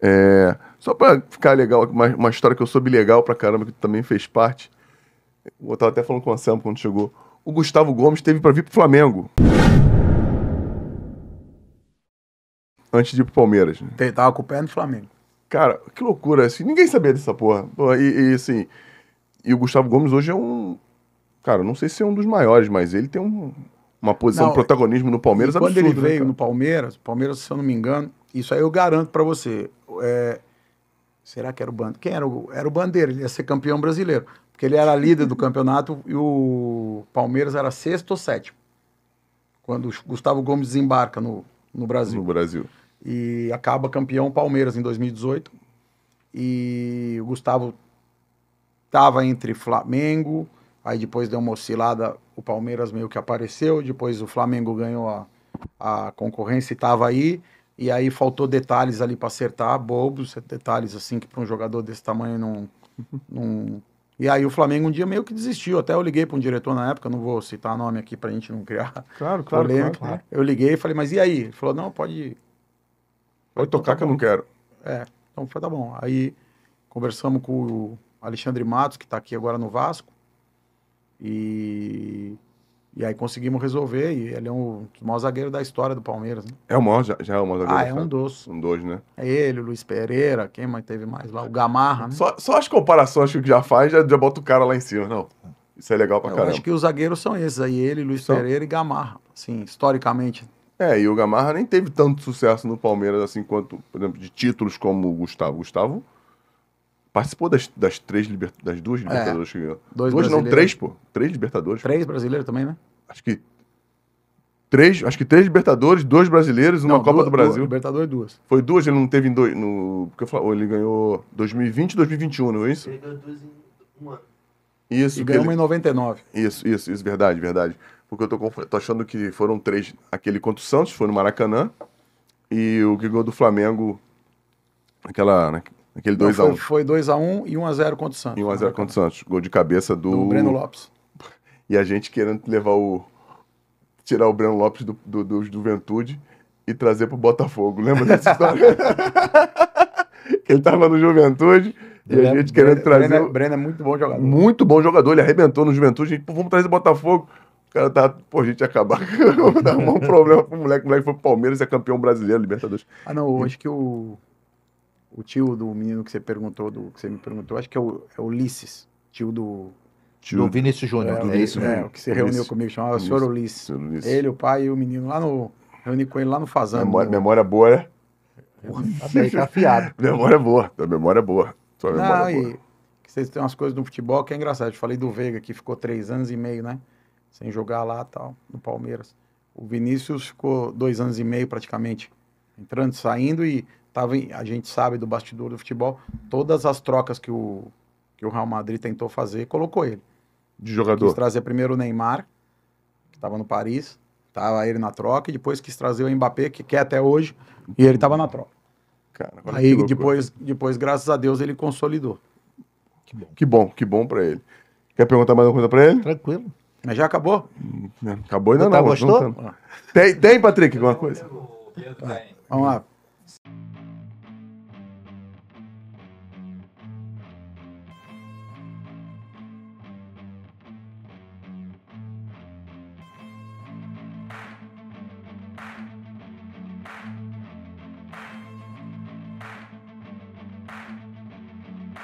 É, só para ficar legal, uma, uma, história que eu soube legal pra caramba, que também fez parte. Eu tava até falando com o Anselmo quando chegou. O Gustavo Gomes teve para vir pro Flamengo. Antes de ir pro Palmeiras. Né? Ele tava com o pé no Flamengo. Cara, que loucura. Assim, ninguém sabia dessa porra. E, e assim. E o Gustavo Gomes hoje é um. Cara, não sei se é um dos maiores, mas ele tem um, uma posição não, de protagonismo no Palmeiras quando Quando ele né, veio né, no Palmeiras, Palmeiras, se eu não me engano, isso aí eu garanto para você. É, será que era o Bandeira? Quem era o, era o Bandeira? Ele ia ser campeão brasileiro. Porque ele era líder do campeonato e o Palmeiras era sexto ou sétimo. Quando o Gustavo Gomes desembarca no, no Brasil. No Brasil. E acaba campeão Palmeiras em 2018. E o Gustavo estava entre Flamengo, aí depois deu uma oscilada, o Palmeiras meio que apareceu, depois o Flamengo ganhou a, a concorrência e estava aí. E aí faltou detalhes ali para acertar, bobos, detalhes assim que para um jogador desse tamanho não, não. E aí o Flamengo um dia meio que desistiu. Até eu liguei para um diretor na época, não vou citar nome aqui para a gente não criar claro, claro, polêmica. Claro, claro. Eu liguei e falei, mas e aí? Ele falou, não, pode. Pode então tocar tá que eu não quero. É, então foi tá bom. Aí conversamos com o Alexandre Matos, que está aqui agora no Vasco. E e aí conseguimos resolver, e ele é um dos maiores zagueiros da história do Palmeiras. Né? É o maior, já, já é o maior zagueiro. Ah, é um dos. Um dos, né? É ele, o Luiz Pereira, quem mais teve mais lá? O Gamarra, né? Só, só as comparações que já faz, já, já bota o cara lá em cima, não. Isso é legal pra Eu caramba. Eu acho que os zagueiros são esses aí, ele, Luiz são... Pereira e Gamarra, assim, historicamente. É, e o Gamarra nem teve tanto sucesso no Palmeiras, assim, quanto, por exemplo, de títulos como o Gustavo. Gustavo Participou das, das três liber, das duas é, Libertadores que ganhou. Dois duas não, três, pô. Três Libertadores. Três brasileiros também, né? Acho que três, acho que três Libertadores, dois brasileiros, uma não, Copa duas, do Brasil. Duas, libertadores duas. Foi duas, ele não teve em dois, no, porque eu falo, ele ganhou 2020 e 2021, não é isso? Ele ganhou duas em um ano. Isso. E ganhou ele... uma em 99. Isso, isso, isso, verdade, verdade. Porque eu tô, tô achando que foram três, aquele contra o Santos foi no Maracanã e o que ganhou do Flamengo aquela, né, Aquele 2x1. Foi 2x1 um. e 1x0 um contra o Santos. E 1x0 né? contra o Santos. Gol de cabeça do... do. Breno Lopes. E a gente querendo levar o. tirar o Breno Lopes do, do, do Juventude e trazer pro Botafogo. Lembra dessa história? ele tava no Juventude e ele a é gente é, querendo Breno, trazer. O Breno é muito bom jogador. Muito bom jogador, ele arrebentou no Juventude. A gente, pô, vamos trazer o Botafogo. O cara tá, pô, a gente ia acabar. Dá um problema pro moleque. O moleque foi pro Palmeiras, e é campeão brasileiro, Libertadores. Ah, não, acho que o o tio do menino que você perguntou, do que você me perguntou, acho que é o, é o Ulisses, tio do. Tio do Vinícius Júnior, é, do, é isso É, o que se reuniu Ulisses. comigo, chamava Ulisses. Senhor Ulisses. Senhor Ulisses. Ele, o pai e o menino lá no. Reuni com ele lá no Fazenda Memória, no... memória boa, né? Até tá afiado. memória boa, da tá, memória boa. Sua memória Não, boa. E, que vocês têm umas coisas no futebol que é engraçado. Eu falei do Veiga, que ficou três anos e meio, né? Sem jogar lá tal, no Palmeiras. O Vinícius ficou dois anos e meio praticamente entrando, saindo e tava em, a gente sabe do bastidor do futebol, todas as trocas que o, que o Real Madrid tentou fazer, colocou ele. De jogador? Quis trazer primeiro o Neymar, que estava no Paris, estava ele na troca, e depois quis trazer o Mbappé, que quer até hoje, e ele estava na troca. Cara, Aí depois, depois, graças a Deus, ele consolidou. Que bom, que bom, que bom para ele. Quer perguntar mais alguma coisa para ele? Tranquilo. Mas já acabou? Acabou ainda tá não. não gostou? Não, Tem, tem, Patrick, alguma coisa? Vamos lá.